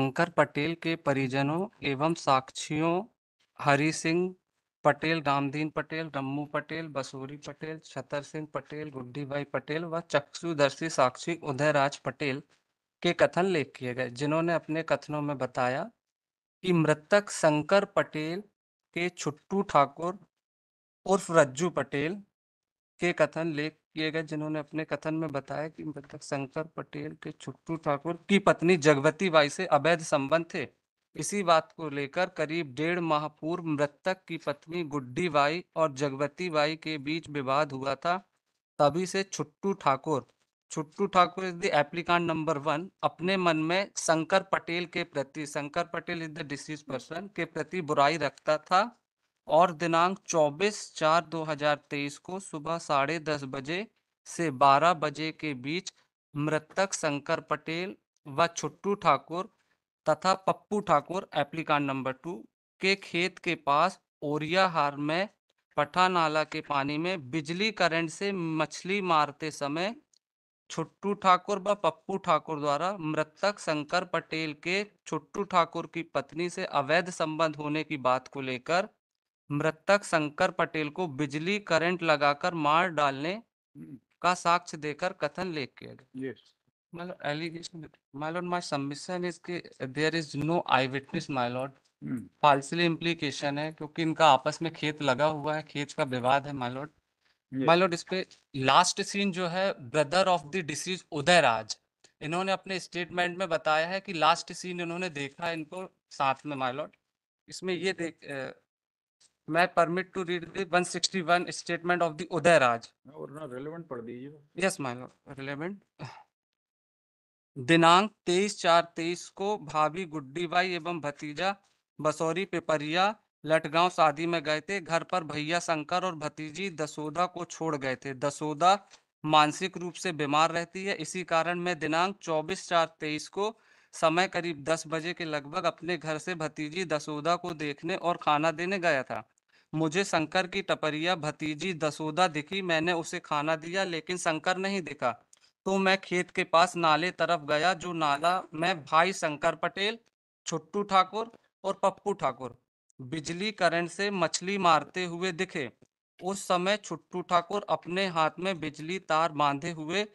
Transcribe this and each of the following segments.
शंकर पटेल के परिजनों एवं साक्षियों हरि सिंह पटेल रामदीन पटेल रम्मू पटेल बसूरी पटेल छतर सिंह पटेल गुड्डी भाई पटेल व चक्षुदर्शी साक्षी उदयराज पटेल के कथन लेख किए गए जिन्होंने अपने कथनों में बताया कि मृतक शंकर पटेल के छुट्टू ठाकुर उर्फ रज्जू पटेल के कथन लेख किए गए जिन्होंने अपने कथन में बताया कि मृतक शंकर पटेल के छुट्टू ठाकुर की पत्नी जगवती बाई से अवैध संबंध थे इसी बात को लेकर करीब डेढ़ माह पूर्व मृतक की पत्नी गुड्डी बाई और जगवती बाई के बीच विवाद हुआ था तभी से Chhuttu Thakur Chhuttu Thakur is the applicant number one अपने मन में शंकर पटेल के प्रति Shankar Patel is the deceased person के प्रति बुराई रखता था और दिनांक 24 चार 2023 को सुबह साढ़े दस बजे से 12 बजे के बीच मृतक शंकर पटेल व छुट्टू ठाकुर तथा Pappu Thakur applicant number two के खेत के पास ओरियाहार में पठा नाला के पानी में बिजली करंट से मछली मारते समय छुट्टू ठाकुर व पप्पू ठाकुर द्वारा मृतक शंकर पटेल के छुट्टू ठाकुर की पत्नी से अवैध संबंध होने की बात को लेकर मृतक शंकर पटेल को बिजली करंट लगाकर मार डालने का साक्ष्य देकर कथन लेख किया गया फालसली इम्प्लीकेशन hmm. है क्योंकि इनका आपस में खेत लगा हुआ है खेत का विवाद है माय लॉर्ड माय लॉर्ड इस पे लास्ट सीन जो है ब्रदर ऑफ द डिसीज इन्होंने अपने स्टेटमेंट में बताया है कि लास्ट सीन इन्होंने देखा है इनको साथ में माय लॉर्ड इसमें ये देख मैं permit to read the 161 statement of the Uday Raj और ना पढ़ दीजिए यस माय लॉर्ड दिनांक 23 चार 23 को भाभी गुड्डी बाई एवं भतीजा बसोरी पेपरिया लटगांव शादी में गए थे घर पर भैया शंकर और भतीजी दसोदा को छोड़ गए थे दसोदा मानसिक रूप से बीमार रहती है इसी कारण मैं दिनांक 24 चार 23 को समय करीब 10 बजे के लगभग अपने घर से भतीजी दसोदा को देखने और खाना देने गया था मुझे शंकर की टपरिया भतीजी दसोदा दिखी मैंने उसे खाना दिया लेकिन शंकर नहीं दिखा तो मैं खेत के पास नाले तरफ गया जो नाला में भाई शंकर पटेल छुट्टू ठाकुर और पप्पू ठाकुर बिजली करंट से मछली मारते हुए दिखे उस समय छुट्टू ठाकुर अपने हाथ में बिजली तार बांधे हुए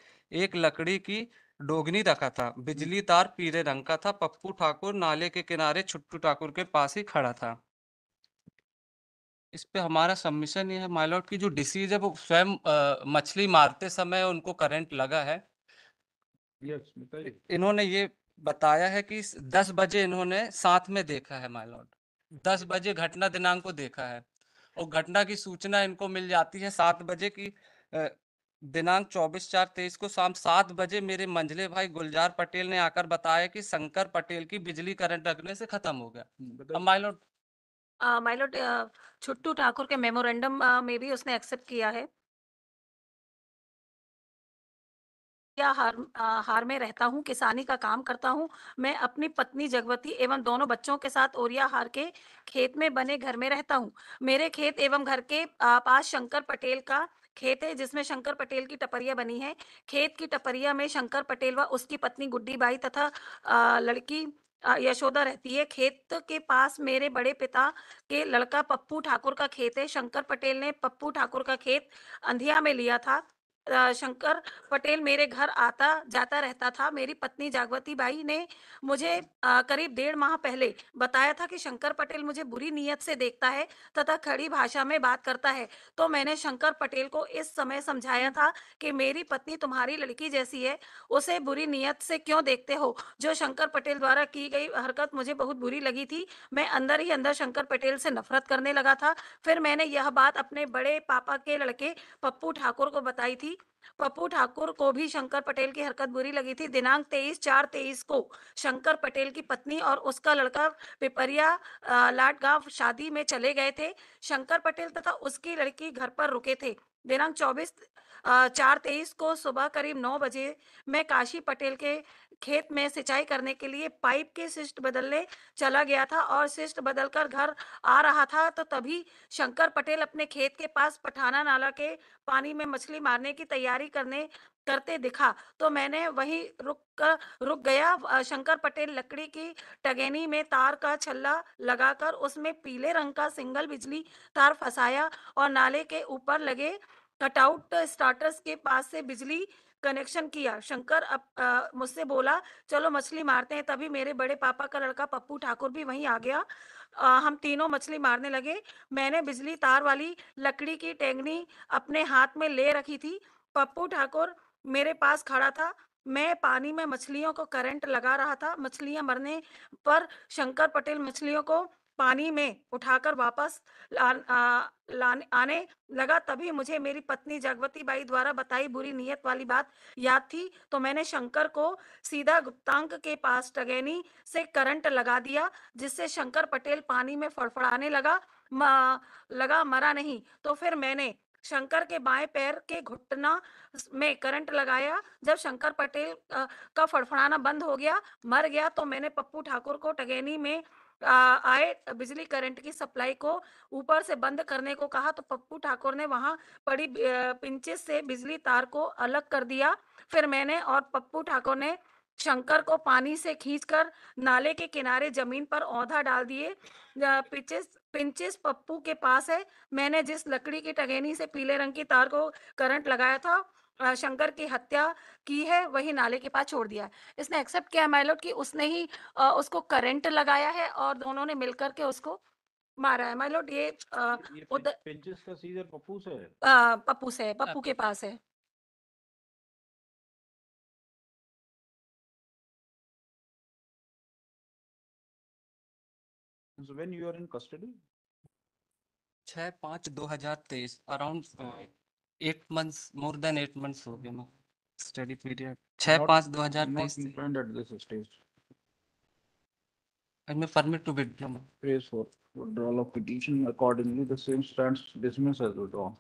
एक लकड़ी की डोगनी रखा था बिजली तार पीले रंग का था पप्पू ठाकुर नाले के किनारे छुट्टू ठाकुर के पास ही खड़ा था इस पे हमारा सबमिशन ये है माइलॉट की जो डिसीज है वो स्वयं मछली मारते समय उनको करंट लगा है यस बताइए इन्होंने ये बताया है कि दस बजे इन्होंने साथ में देखा है माइलॉट दस अच्छा। बजे घटना दिनांक को देखा है और घटना की सूचना इनको मिल जाती है सात बजे की दिनांक चौबीस चार तेईस को शाम सात बजे मेरे मंझले भाई गुलजार पटेल ने आकर बताया कि शंकर पटेल की बिजली करंट लगने से खत्म हो गया अब milord my lord Chhuttu Thakur के मेमोरेंडम में भी उसने एक्सेप्ट किया है या हार आ, हार में रहता हूँ किसानी का काम करता हूँ मैं अपनी पत्नी जगवती एवं दोनों बच्चों के साथ ओरिया हार के खेत में बने घर में रहता हूँ मेरे खेत एवं घर के पास शंकर पटेल का खेत है जिसमें शंकर पटेल की टपरिया बनी है खेत की टपरिया में शंकर पटेल व उसकी पत्नी गुड्डी बाई तथा लड़की यशोदा रहती है खेत के पास मेरे बड़े पिता के लड़का पप्पू ठाकुर का खेत है शंकर पटेल ने पप्पू ठाकुर का खेत अंधिया में लिया था शंकर पटेल मेरे घर आता जाता रहता था मेरी पत्नी जागवती बाई ने मुझे करीब डेढ़ माह पहले बताया था कि शंकर पटेल मुझे बुरी नीयत से देखता है तथा खड़ी भाषा में बात करता है तो मैंने शंकर पटेल को इस समय समझाया था कि मेरी पत्नी तुम्हारी लड़की जैसी है उसे बुरी नीयत से क्यों देखते हो जो शंकर पटेल द्वारा की गई हरकत मुझे बहुत बुरी लगी थी मैं अंदर ही अंदर शंकर पटेल से नफरत करने लगा था फिर मैंने यह बात अपने बड़े पापा के लड़के पप्पू ठाकुर को बताई थी पप्पू ठाकुर को भी शंकर पटेल की हरकत बुरी लगी थी दिनांक तेईस चार तेईस को शंकर पटेल की पत्नी और उसका लड़का पिपरिया लाटगांव शादी में चले गए थे शंकर पटेल तथा उसकी लड़की घर पर रुके थे दिनांक 24 चार तेईस को सुबह करीब नौ बजे मैं काशी पटेल के खेत में सिंचाई करने के लिए पाइप के शिष्ट बदलने चला गया था और सिस्ट बदलकर घर आ रहा था तो तभी शंकर पटेल अपने खेत के पास पठाना नाला के पानी में मछली मारने की तैयारी करने करते दिखा तो मैंने वही रुक कर रुक गया शंकर पटेल लकड़ी की टगेनी में तार का छल्ला लगाकर उसमें पीले रंग का सिंगल बिजली तार फंसाया और नाले के ऊपर लगे कटआउट स्टार्टर्स के पास से बिजली कनेक्शन किया शंकर अब मुझसे बोला चलो मछली मारते हैं तभी मेरे बड़े पापा का लड़का पप्पू ठाकुर भी वहीं आ गया आ, हम तीनों मछली मारने लगे मैंने बिजली तार वाली लकड़ी की टेंगनी अपने हाथ में ले रखी थी पप्पू ठाकुर मेरे पास खड़ा था मैं पानी में मछलियों को करंट लगा रहा था मछलियां मरने पर शंकर पटेल मछलियों को पानी में उठाकर वापस ला, आ, लाने आने लगा तभी मुझे मेरी पत्नी जगवती बाई द्वारा बताई बुरी नियत वाली बात याद थी तो मैंने शंकर को सीधा गुप्तांक के पास टगेनी से करंट लगा दिया जिससे शंकर पटेल पानी में फड़फड़ाने लगा म, लगा मरा नहीं तो फिर मैंने शंकर के बाएं पैर के घुटना में करंट लगाया जब शंकर पटेल का फड़फड़ाना बंद हो गया मर गया तो मैंने पप्पू ठाकुर को टगेनी में आए बिजली करंट की सप्लाई को ऊपर से बंद करने को कहा तो पप्पू ठाकुर ने वहां पड़ी पिंचेस से बिजली तार को अलग कर दिया फिर मैंने और पप्पू ठाकुर ने शंकर को पानी से खींचकर नाले के किनारे जमीन पर औधा डाल दिए पिंचेस पिंचेस पप्पू के पास है मैंने जिस लकड़ी की टगेनी से पीले रंग की तार को करंट लगाया था शंकर की हत्या की है वही नाले के पास छोड़ दिया है इसने एक्सेप्ट किया माइलोट कि उसने ही उसको करंट लगाया है और दोनों ने मिलकर के उसको मारा है माइलोट ये, ये उधर पप्पू से पप्पू से पप्पू के पास है when you are in custody 6 5 2023 around eight months more than eight months हो गया स्टडी पीरियड छः पाँच दो हजार तेईस and may permit to withdraw. Phase 4. Withdrawal of petition. Accordingly, the same stands dismissed as withdrawn.